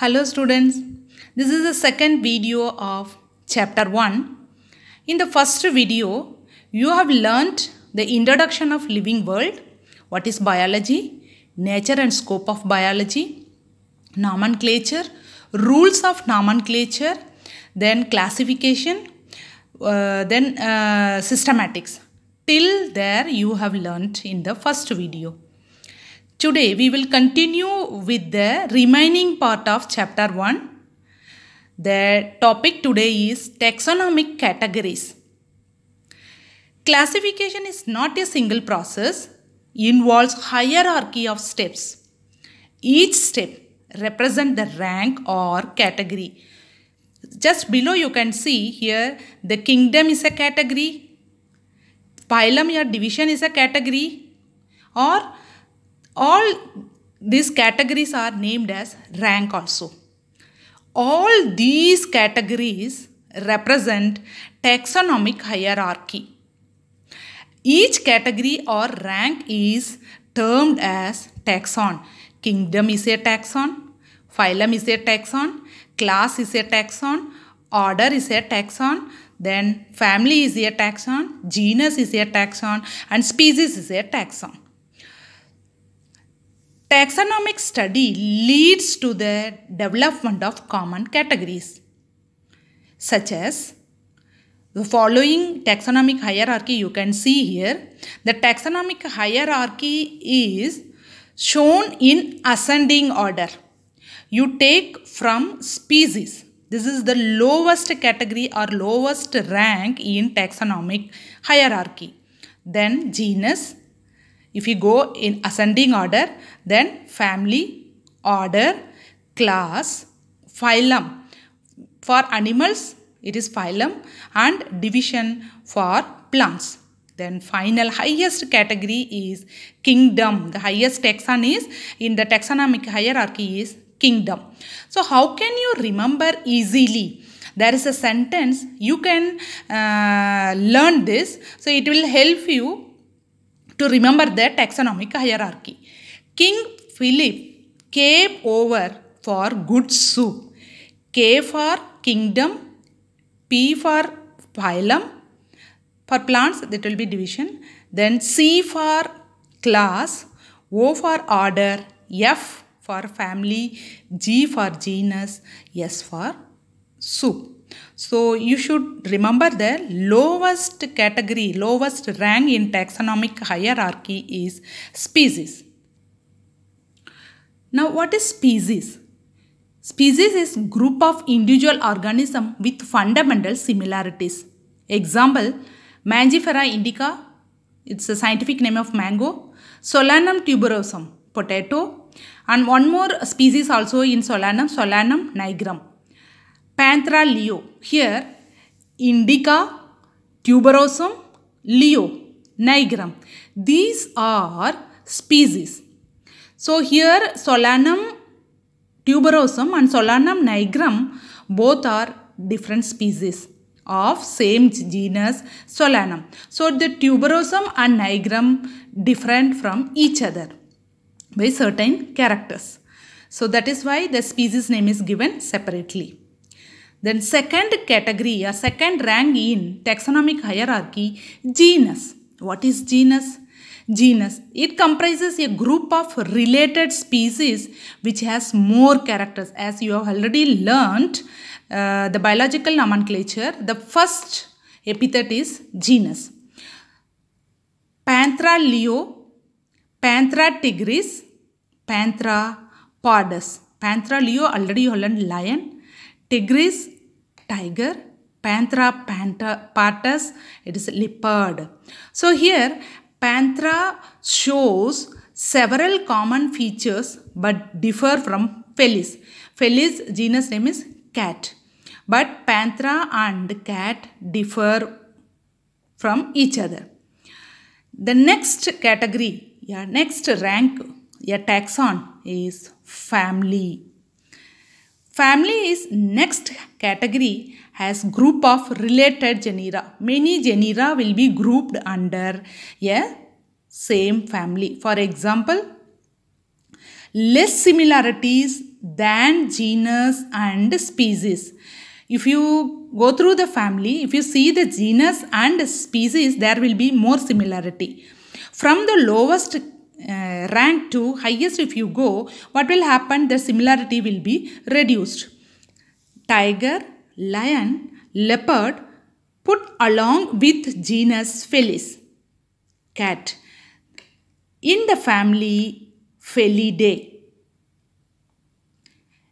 Hello students, this is the second video of chapter 1. In the first video, you have learnt the introduction of living world, what is biology, nature and scope of biology, nomenclature, rules of nomenclature, then classification, uh, then uh, systematics. Till there you have learnt in the first video. Today we will continue with the remaining part of chapter 1. The topic today is taxonomic categories. Classification is not a single process, involves hierarchy of steps. Each step represent the rank or category. Just below you can see here the kingdom is a category, phylum or division is a category or all these categories are named as rank also. All these categories represent taxonomic hierarchy. Each category or rank is termed as taxon. Kingdom is a taxon, phylum is a taxon, class is a taxon, order is a taxon, then family is a taxon, genus is a taxon and species is a taxon. Taxonomic study leads to the development of common categories such as the following taxonomic hierarchy you can see here. The taxonomic hierarchy is shown in ascending order. You take from species. This is the lowest category or lowest rank in taxonomic hierarchy. Then genus, if you go in ascending order, then family, order, class, phylum. For animals, it is phylum and division for plants. Then final highest category is kingdom. The highest taxon is in the taxonomic hierarchy is kingdom. So how can you remember easily? There is a sentence you can uh, learn this. So it will help you to remember the taxonomic hierarchy. King Philip came over for good soup. K for kingdom, P for phylum. For plants, that will be division. Then C for class, O for order, F for family, G for genus, S for soup. So you should remember the lowest category, lowest rank in taxonomic hierarchy is species. Now what is species? Species is group of individual organism with fundamental similarities. Example, Mangifera indica, it's the scientific name of mango, Solanum tuberosum, potato, and one more species also in Solanum, Solanum nigrum. Panthera leo. Here, indica, tuberosum, leo, nigrum. These are species. So here Solanum tuberosum and Solanum nigrum both are different species of same genus Solanum. So the tuberosum and nigrum different from each other by certain characters. So that is why the species name is given separately. Then second category or second rank in taxonomic hierarchy, genus. What is genus? Genus. It comprises a group of related species which has more characters. As you have already learnt, uh, the biological nomenclature, the first epithet is genus. Panthera leo, Panthera tigris, Panthera pardus. Panthera leo already you learned lion. Tigris, tiger, Panthera partus, it is leopard. So here Panthera shows several common features but differ from Felis. Felis genus name is cat. But Panthera and cat differ from each other. The next category, yeah, next rank, yeah, taxon is family. Family is next category has group of related genera. Many genera will be grouped under a same family. For example, less similarities than genus and species. If you go through the family, if you see the genus and species, there will be more similarity. From the lowest uh, rank to highest if you go, what will happen? The similarity will be reduced. Tiger, lion, leopard put along with genus Felis. Cat. In the family Felidae.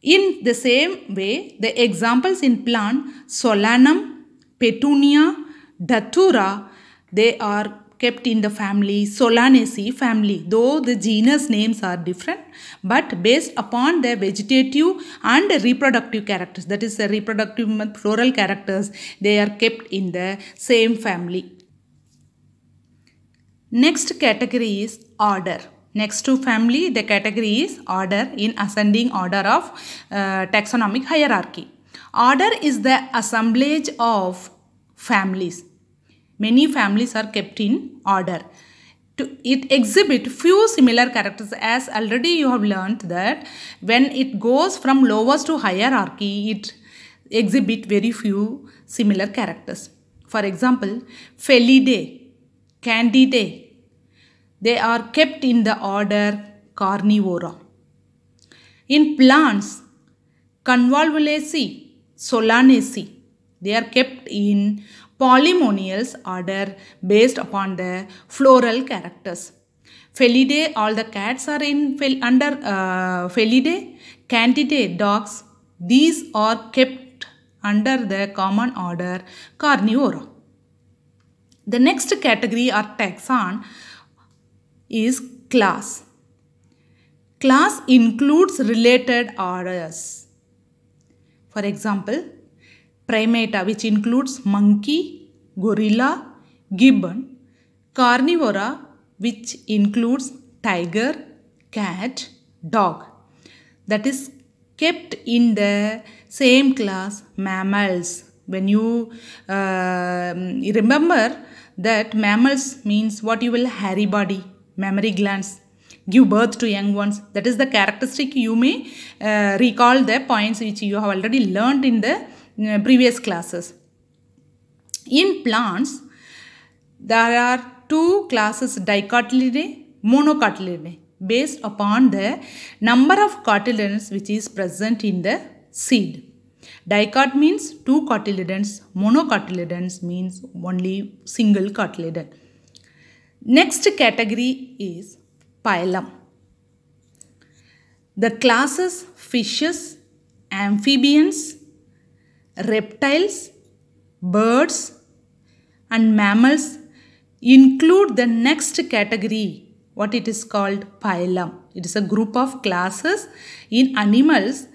In the same way, the examples in plant Solanum, Petunia, Datura, they are kept in the family Solanaceae family though the genus names are different but based upon their vegetative and reproductive characters that is the reproductive floral characters they are kept in the same family. Next category is order. Next to family the category is order in ascending order of uh, taxonomic hierarchy. Order is the assemblage of families Many families are kept in order. To, it exhibit few similar characters as already you have learnt that when it goes from lowest to hierarchy, it exhibit very few similar characters. For example, Felidae, Candidae, they are kept in the order Carnivora. In plants, Convolvulaceae, Solanaceae, they are kept in polynomials order based upon the floral characters. Felidae, all the cats are in under uh, Felidae. Candidae, dogs, these are kept under the common order Carnivora. The next category or taxon is class. Class includes related orders. For example, primata which includes monkey, gorilla, gibbon, carnivora which includes tiger, cat, dog that is kept in the same class mammals. When you uh, remember that mammals means what you will hairy body, mammary glands, give birth to young ones. That is the characteristic you may uh, recall the points which you have already learned in the uh, previous classes. In plants, there are two classes dicotyledon, monocotyledon based upon the number of cotyledons which is present in the seed. Dicot means two cotyledons, monocotyledons means only single cotyledon. Next category is phylum. The classes fishes, amphibians, reptiles, birds, and mammals include the next category, what it is called phylum. It is a group of classes in animals.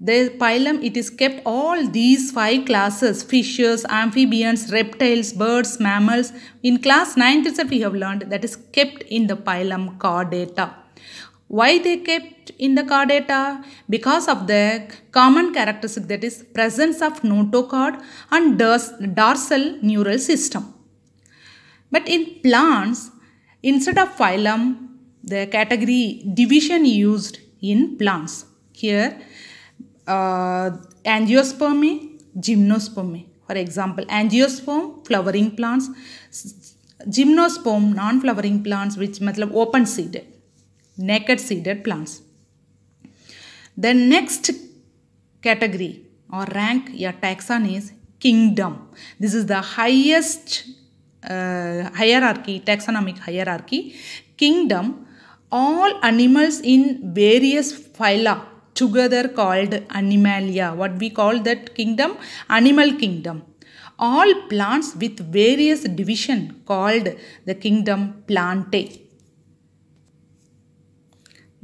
The phylum, it is kept all these five classes, fishes, amphibians, reptiles, birds, mammals. In class 9th itself, we have learned that is kept in the phylum chordata. Why they kept in the car data? Because of the common characteristic that is presence of notochord and dorsal neural system. But in plants, instead of phylum, the category division used in plants. Here, uh, angiospermy, gymnospermy. For example, angiosperm, flowering plants, gymnosperm, non-flowering plants, which means open seeded naked seeded plants. The next category or rank or taxon is kingdom. This is the highest uh, hierarchy, taxonomic hierarchy. Kingdom, all animals in various phyla together called animalia. What we call that kingdom? Animal kingdom. All plants with various division called the kingdom plantae.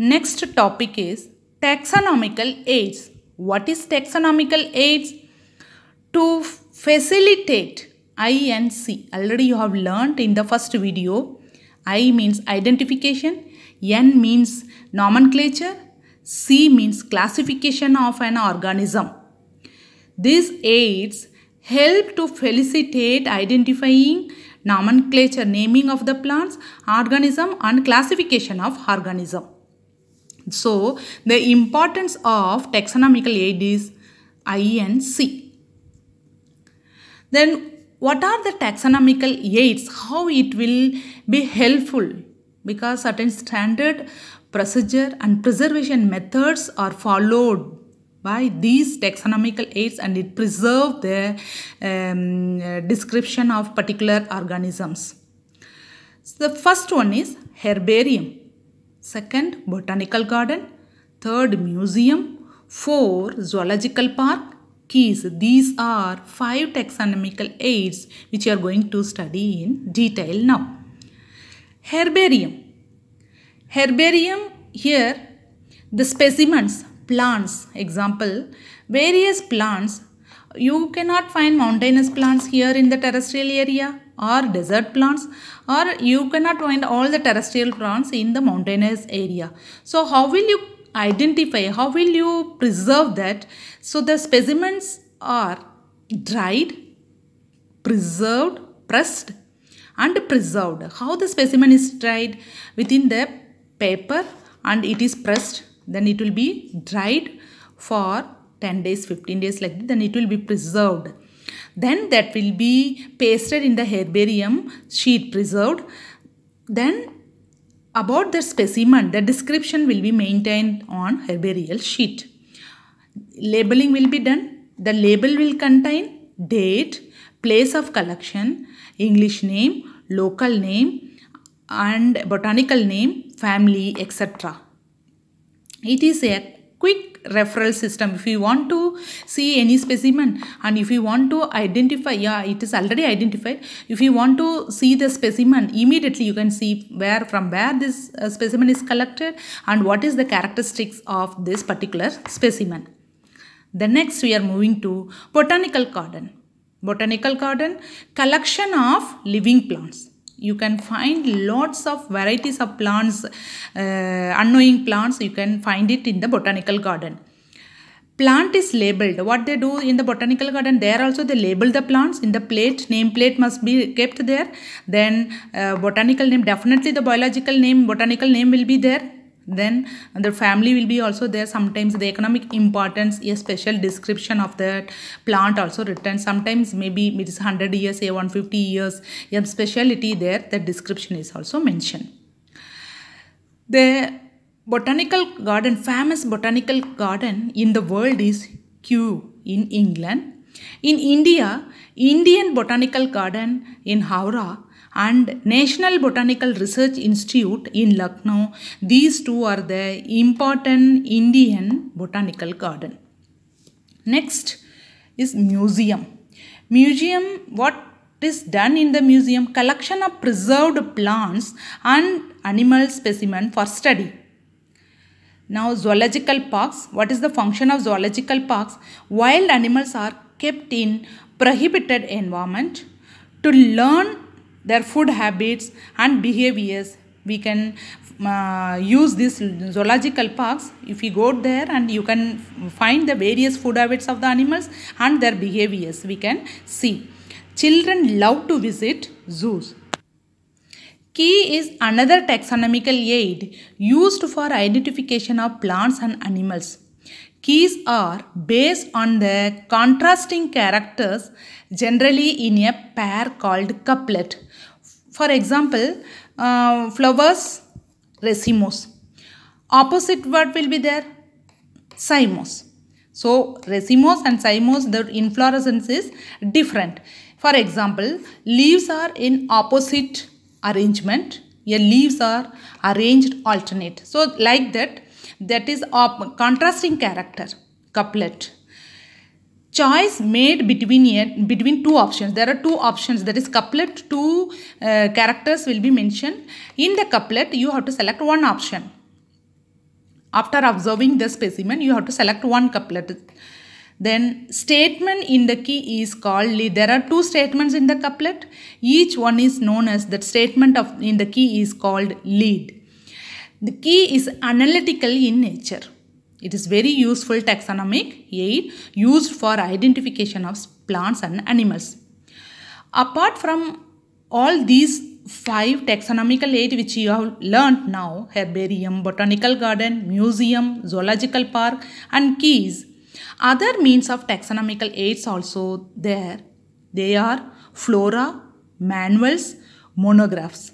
Next topic is taxonomical aids. What is taxonomical aids? To facilitate I and C? already you have learnt in the first video, I means identification, N means nomenclature, C means classification of an organism. These aids help to facilitate identifying nomenclature naming of the plants, organism and classification of organism. So, the importance of taxonomical aid is I and C. Then, what are the taxonomical aids? How it will be helpful? Because certain standard procedure and preservation methods are followed by these taxonomical aids and it preserve the um, description of particular organisms. So the first one is herbarium second botanical garden third museum four zoological park keys these are five taxonomical aids which you are going to study in detail now herbarium herbarium here the specimens plants example various plants you cannot find mountainous plants here in the terrestrial area or desert plants or you cannot find all the terrestrial plants in the mountainous area. So how will you identify, how will you preserve that? So the specimens are dried, preserved, pressed and preserved. How the specimen is dried within the paper and it is pressed then it will be dried for 10 days 15 days like this then it will be preserved then that will be pasted in the herbarium sheet preserved. Then about the specimen, the description will be maintained on herbarial sheet. Labeling will be done. The label will contain date, place of collection, English name, local name and botanical name, family, etc. It is a quick referral system if you want to see any specimen and if you want to identify yeah it is already identified if you want to see the specimen immediately you can see where from where this uh, specimen is collected and what is the characteristics of this particular specimen the next we are moving to botanical garden botanical garden collection of living plants you can find lots of varieties of plants uh, unknowing plants you can find it in the botanical garden plant is labeled what they do in the botanical garden there also they label the plants in the plate name plate must be kept there then uh, botanical name definitely the biological name botanical name will be there then the family will be also there sometimes the economic importance a special description of that plant also written sometimes maybe it is 100 years a 150 years a speciality there the description is also mentioned the botanical garden famous botanical garden in the world is kew in england in india indian botanical garden in howrah and National Botanical Research Institute in Lucknow. These two are the important Indian botanical garden. Next is museum. Museum, what is done in the museum? Collection of preserved plants and animal specimen for study. Now zoological parks, what is the function of zoological parks? Wild animals are kept in prohibited environment to learn their food habits and behaviors we can uh, use these zoological parks if you go there and you can find the various food habits of the animals and their behaviors we can see children love to visit zoos Key is another taxonomical aid used for identification of plants and animals. Keys are based on the contrasting characters generally in a pair called couplet. For example, uh, flowers, racemos. Opposite word will be there, cymos. So, racemos and cymos, their inflorescence is different. For example, leaves are in opposite arrangement. Your leaves are arranged alternate. So, like that, that is of contrasting character couplet choice made between between two options there are two options that is couplet two uh, characters will be mentioned in the couplet you have to select one option after observing the specimen you have to select one couplet then statement in the key is called lead. There are two statements in the couplet. Each one is known as that statement of in the key is called lead. The key is analytical in nature. It is very useful taxonomic aid used for identification of plants and animals. Apart from all these five taxonomical aid which you have learnt now herbarium, botanical garden, museum, zoological park and keys. Other means of taxonomical aids also there. They are flora, manuals, monographs.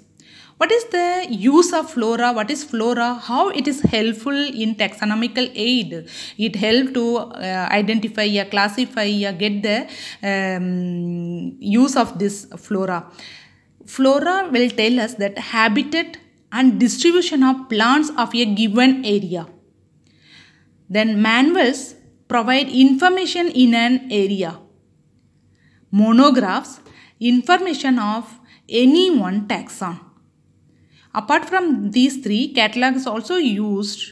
What is the use of flora? What is flora? How it is helpful in taxonomical aid? It help to uh, identify, yeah, uh, classify, yeah, uh, get the um, use of this flora. Flora will tell us that habitat and distribution of plants of a given area. Then manuals provide information in an area. Monographs information of any one taxon. Apart from these three, catalog is also used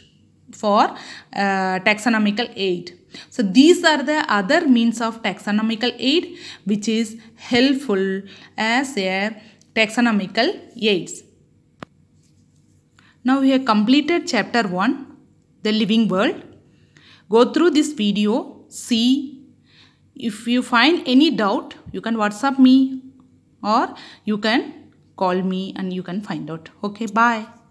for uh, taxonomical aid. So these are the other means of taxonomical aid which is helpful as a taxonomical aids. Now we have completed chapter 1, the living world. Go through this video, see. If you find any doubt, you can WhatsApp me or you can call me and you can find out okay bye